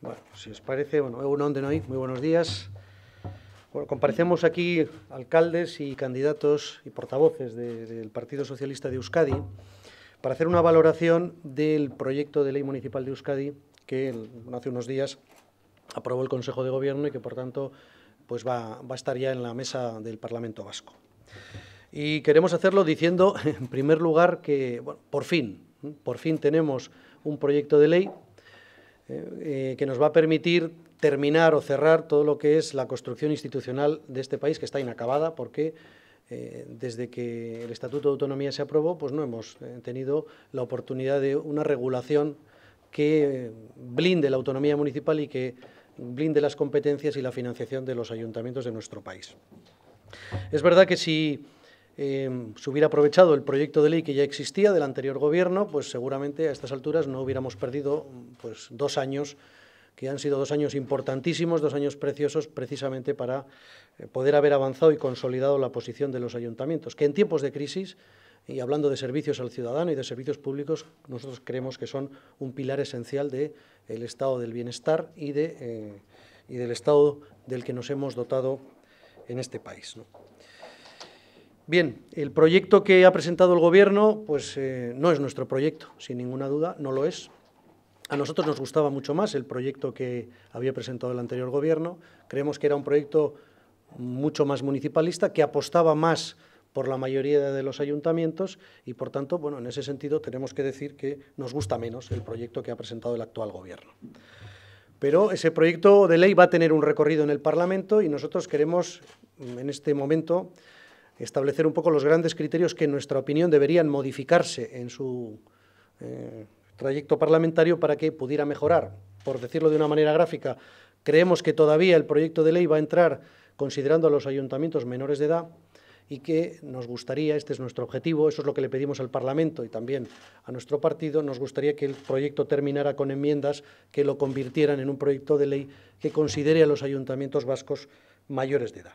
Bueno, si os parece, bueno, un de hoy, muy buenos días. Bueno, comparecemos aquí alcaldes y candidatos y portavoces del Partido Socialista de Euskadi para hacer una valoración del proyecto de ley municipal de Euskadi que hace unos días aprobó el Consejo de Gobierno y que, por tanto, pues va, va a estar ya en la mesa del Parlamento Vasco. Y queremos hacerlo diciendo, en primer lugar, que bueno, por fin, por fin tenemos un proyecto de ley eh, que nos va a permitir terminar o cerrar todo lo que es la construcción institucional de este país, que está inacabada, porque eh, desde que el Estatuto de Autonomía se aprobó, pues no hemos eh, tenido la oportunidad de una regulación que blinde la autonomía municipal y que blinde las competencias y la financiación de los ayuntamientos de nuestro país. Es verdad que si eh, si hubiera aprovechado el proyecto de ley que ya existía del anterior gobierno, pues seguramente a estas alturas no hubiéramos perdido pues, dos años que han sido dos años importantísimos, dos años preciosos, precisamente para eh, poder haber avanzado y consolidado la posición de los ayuntamientos, que en tiempos de crisis, y hablando de servicios al ciudadano y de servicios públicos, nosotros creemos que son un pilar esencial del el estado del bienestar y, eh, y del estado del que nos hemos dotado en este país. Bien, el proyecto que ha presentado el Gobierno pues eh, no es nuestro proyecto, sin ninguna duda, no lo es. A nosotros nos gustaba mucho más el proyecto que había presentado el anterior Gobierno. Creemos que era un proyecto mucho más municipalista, que apostaba más por la mayoría de los ayuntamientos y, por tanto, bueno, en ese sentido tenemos que decir que nos gusta menos el proyecto que ha presentado el actual Gobierno. Pero ese proyecto de ley va a tener un recorrido en el Parlamento y nosotros queremos, en este momento, establecer un poco los grandes criterios que, en nuestra opinión, deberían modificarse en su eh, trayecto parlamentario para que pudiera mejorar. Por decirlo de una manera gráfica, creemos que todavía el proyecto de ley va a entrar considerando a los ayuntamientos menores de edad y que nos gustaría, este es nuestro objetivo, eso es lo que le pedimos al Parlamento y también a nuestro partido, nos gustaría que el proyecto terminara con enmiendas que lo convirtieran en un proyecto de ley que considere a los ayuntamientos vascos mayores de edad.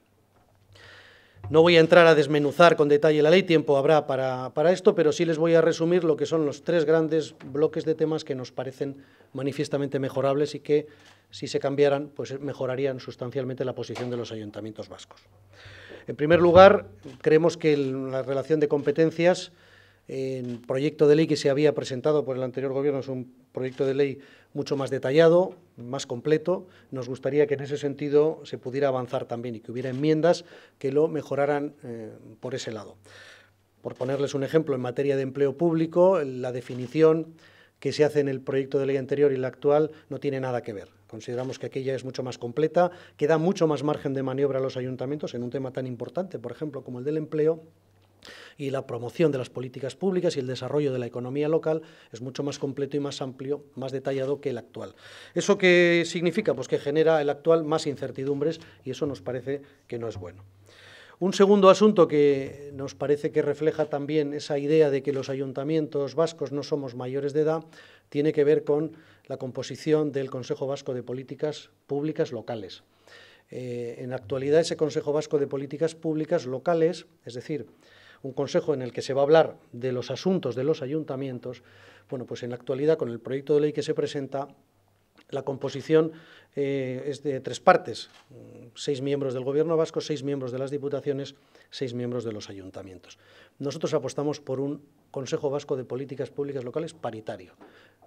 No voy a entrar a desmenuzar con detalle la ley, tiempo habrá para, esto, pero sí les voy a resumir lo que son los tres grandes bloques de temas que nos parecen manifiestamente mejorables y que, si se cambiaran, pues mejorarían sustancialmente la posición de los ayuntamientos vascos. En primer lugar, creemos que la relación de competencias el proyecto de ley que se había presentado por el anterior gobierno es un proyecto de ley mucho más detallado, más completo. Nos gustaría que en ese sentido se pudiera avanzar también y que hubiera enmiendas que lo mejoraran eh, por ese lado. Por ponerles un ejemplo, en materia de empleo público, la definición que se hace en el proyecto de ley anterior y la actual no tiene nada que ver. Consideramos que aquella es mucho más completa, que da mucho más margen de maniobra a los ayuntamientos en un tema tan importante, por ejemplo, como el del empleo, y la promoción de las políticas públicas y el desarrollo de la economía local es mucho más completo y más amplio, más detallado que el actual. ¿Eso qué significa? Pues que genera el actual más incertidumbres y eso nos parece que no es bueno. Un segundo asunto que nos parece que refleja también esa idea de que los ayuntamientos vascos no somos mayores de edad tiene que ver con la composición del Consejo Vasco de Políticas Públicas Locales. Eh, en actualidad ese Consejo Vasco de Políticas Públicas Locales, es decir, un consejo en el que se va a hablar de los asuntos de los ayuntamientos, bueno, pues en la actualidad con el proyecto de ley que se presenta, la composición eh, es de tres partes, seis miembros del Gobierno vasco, seis miembros de las diputaciones, seis miembros de los ayuntamientos. Nosotros apostamos por un Consejo Vasco de Políticas Públicas Locales paritario.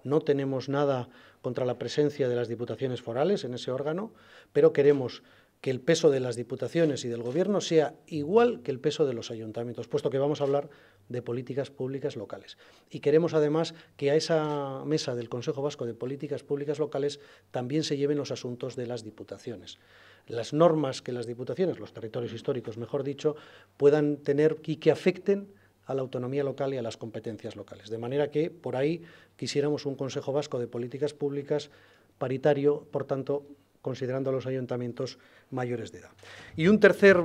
No tenemos nada contra la presencia de las diputaciones forales en ese órgano, pero queremos que el peso de las diputaciones y del gobierno sea igual que el peso de los ayuntamientos, puesto que vamos a hablar de políticas públicas locales. Y queremos además que a esa mesa del Consejo Vasco de Políticas Públicas Locales también se lleven los asuntos de las diputaciones. Las normas que las diputaciones, los territorios históricos, mejor dicho, puedan tener y que afecten a la autonomía local y a las competencias locales. De manera que por ahí quisiéramos un Consejo Vasco de Políticas Públicas paritario, por tanto, considerando a los ayuntamientos mayores de edad. Y un tercer,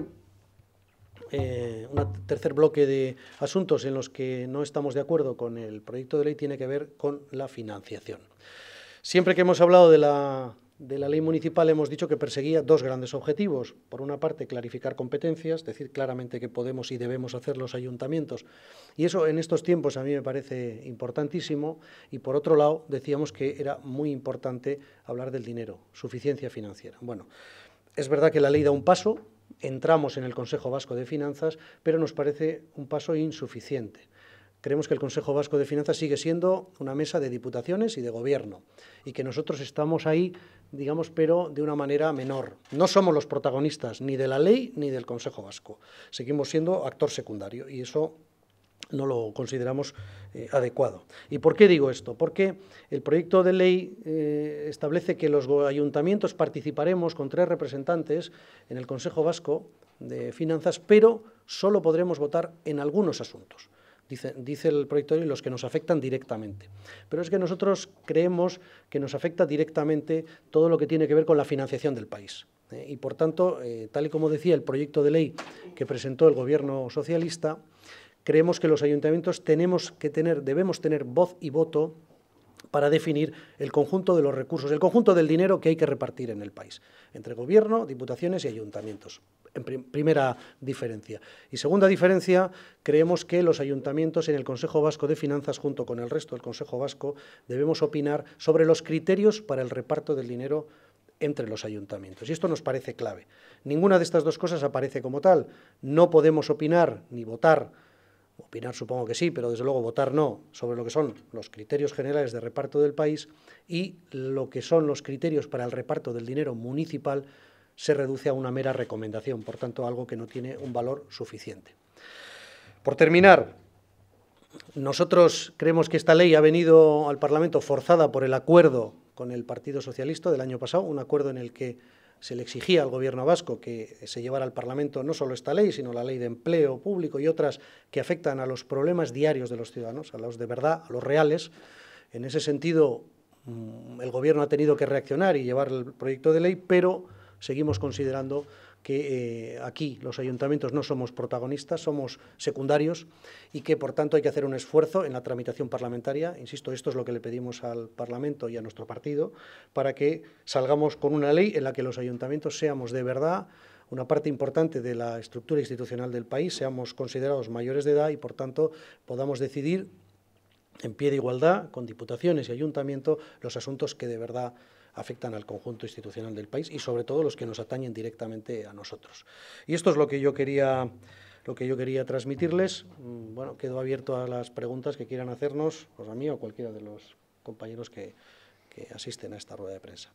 eh, tercer bloque de asuntos en los que no estamos de acuerdo con el proyecto de ley tiene que ver con la financiación. Siempre que hemos hablado de la de la ley municipal hemos dicho que perseguía dos grandes objetivos. Por una parte, clarificar competencias, decir claramente que podemos y debemos hacer los ayuntamientos. Y eso en estos tiempos a mí me parece importantísimo. Y por otro lado, decíamos que era muy importante hablar del dinero, suficiencia financiera. Bueno, es verdad que la ley da un paso, entramos en el Consejo Vasco de Finanzas, pero nos parece un paso insuficiente. Creemos que el Consejo Vasco de Finanzas sigue siendo una mesa de diputaciones y de gobierno y que nosotros estamos ahí, digamos, pero de una manera menor. No somos los protagonistas ni de la ley ni del Consejo Vasco. Seguimos siendo actor secundario y eso no lo consideramos eh, adecuado. ¿Y por qué digo esto? Porque el proyecto de ley eh, establece que los ayuntamientos participaremos con tres representantes en el Consejo Vasco de Finanzas, pero solo podremos votar en algunos asuntos dice, proyecto el ley, los que nos afectan directamente. Pero es que nosotros creemos que nos afecta directamente todo lo que tiene que ver con la financiación del país. ¿eh? y por tanto, eh, tal y como decía el proyecto de ley que presentó el gobierno socialista, creemos que los ayuntamientos tenemos que tener, debemos tener voz y voto para definir el conjunto de los recursos, el conjunto del dinero que hay que repartir en el país, entre gobierno, diputaciones y ayuntamientos. En primera diferencia. Y segunda diferencia, creemos que los ayuntamientos en el Consejo Vasco de Finanzas, junto con el resto del Consejo Vasco, debemos opinar sobre los criterios para el reparto del dinero entre los ayuntamientos. Y esto nos parece clave. Ninguna de estas dos cosas aparece como tal. No podemos opinar ni votar Opinar supongo que sí, pero desde luego votar no sobre lo que son los criterios generales de reparto del país y lo que son los criterios para el reparto del dinero municipal se reduce a una mera recomendación, por tanto algo que no tiene un valor suficiente. Por terminar, nosotros creemos que esta ley ha venido al Parlamento forzada por el acuerdo con el Partido Socialista del año pasado, un acuerdo en el que se le exigía al gobierno vasco que se llevara al Parlamento no solo esta ley, sino la ley de empleo público y otras que afectan a los problemas diarios de los ciudadanos, a los de verdad, a los reales. En ese sentido, mm, el gobierno ha tenido que reaccionar y llevar el proyecto de ley, pero seguimos considerando que eh, aquí los ayuntamientos no somos protagonistas, somos secundarios y que por tanto hay que hacer un esfuerzo en la tramitación parlamentaria. Insisto, esto es lo que le pedimos al Parlamento y a nuestro partido para que salgamos con una ley en la que los ayuntamientos seamos de verdad una parte importante de la estructura institucional del país, seamos considerados mayores de edad y por tanto podamos decidir en pie de igualdad con diputaciones y ayuntamientos los asuntos que de verdad afectan al conjunto institucional del país y sobre todo los que nos atañen directamente a nosotros. Y esto es lo que yo quería, lo que yo quería transmitirles. Mm, bueno, quedo abierto a las preguntas que quieran hacernos, o a mí o cualquiera de los compañeros que asisten a esta rueda de prensa.